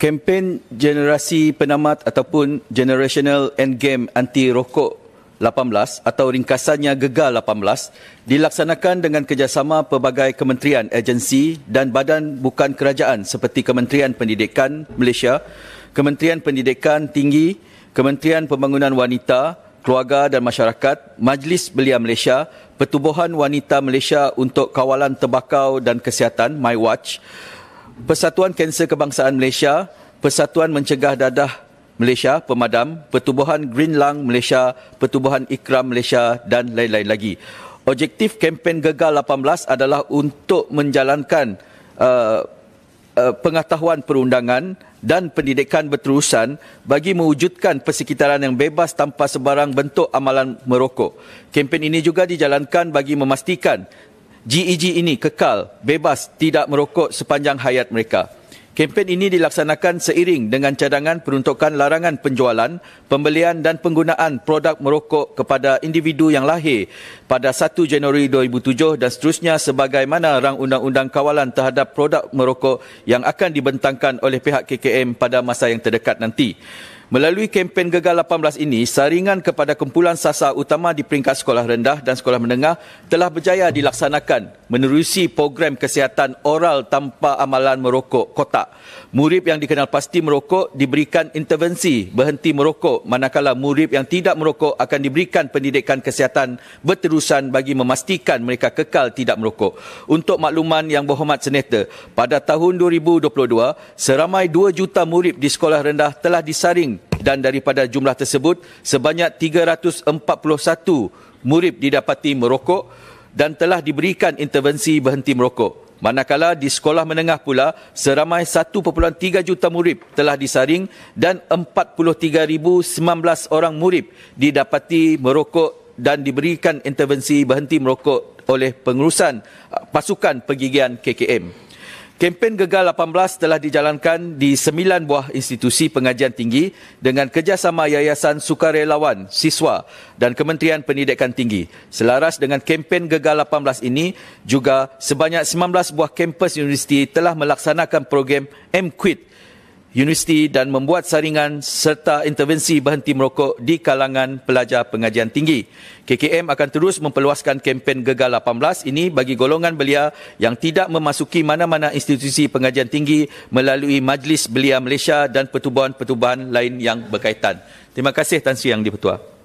kempen generasi penamat ataupun generational Endgame anti rokok 18 atau ringkasannya gegal 18 dilaksanakan dengan kerjasama pelbagai kementerian agensi dan badan bukan kerajaan seperti Kementerian Pendidikan Malaysia, Kementerian Pendidikan Tinggi, Kementerian Pembangunan Wanita, Keluarga dan Masyarakat, Majlis Belia Malaysia, Pertubuhan Wanita Malaysia untuk Kawalan Tembakau dan Kesihatan, MyWatch, Persatuan Kanser Kebangsaan Malaysia, Persatuan Mencegah Dadah Malaysia Pemadam, Pertubuhan Green Lung Malaysia, Pertubuhan Ikram Malaysia dan lain-lain lagi. Objektif kempen gegar 18 adalah untuk menjalankan uh, uh, pengetahuan perundangan dan pendidikan berterusan bagi mewujudkan persekitaran yang bebas tanpa sebarang bentuk amalan merokok. Kempen ini juga dijalankan bagi memastikan GEG e ini kekal bebas tidak merokok sepanjang hayat mereka. Kempen ini dilaksanakan seiring dengan cadangan peruntukan larangan penjualan, pembelian dan penggunaan produk merokok kepada individu yang lahir pada 1 Januari 2007 dan seterusnya sebagaimana rang undang-undang kawalan terhadap produk merokok yang akan dibentangkan oleh pihak KKM pada masa yang terdekat nanti. Melalui kempen Gegar 18 ini, saringan kepada kumpulan sasar utama di peringkat sekolah rendah dan sekolah menengah telah berjaya dilaksanakan menerusi program kesihatan oral tanpa amalan merokok kotak. Murid yang dikenal pasti merokok diberikan intervensi berhenti merokok manakala murid yang tidak merokok akan diberikan pendidikan kesihatan berterusan bagi memastikan mereka kekal tidak merokok. Untuk makluman yang berhormat senator, pada tahun 2022, seramai 2 juta murid di sekolah rendah telah disaring dan daripada jumlah tersebut sebanyak 341 murid didapati merokok dan telah diberikan intervensi berhenti merokok. Manakala di sekolah menengah pula seramai 1.3 juta murid telah disaring dan 43,019 orang murid didapati merokok dan diberikan intervensi berhenti merokok oleh pengurusan pasukan pergigian KKM. Kempen Gegal 18 telah dijalankan di sembilan buah institusi pengajian tinggi dengan kerjasama Yayasan Sukarelawan, Siswa dan Kementerian Pendidikan Tinggi. Selaras dengan Kempen Gegal 18 ini, juga sebanyak 19 buah kampus universiti telah melaksanakan program MQuit universiti dan membuat saringan serta intervensi berhenti merokok di kalangan pelajar pengajian tinggi. KKM akan terus memperluaskan kempen Gegar 18 ini bagi golongan belia yang tidak memasuki mana-mana institusi pengajian tinggi melalui Majlis Belia Malaysia dan pertubuhan-pertubuhan lain yang berkaitan. Terima kasih Tan Sri Yang di-Pertua.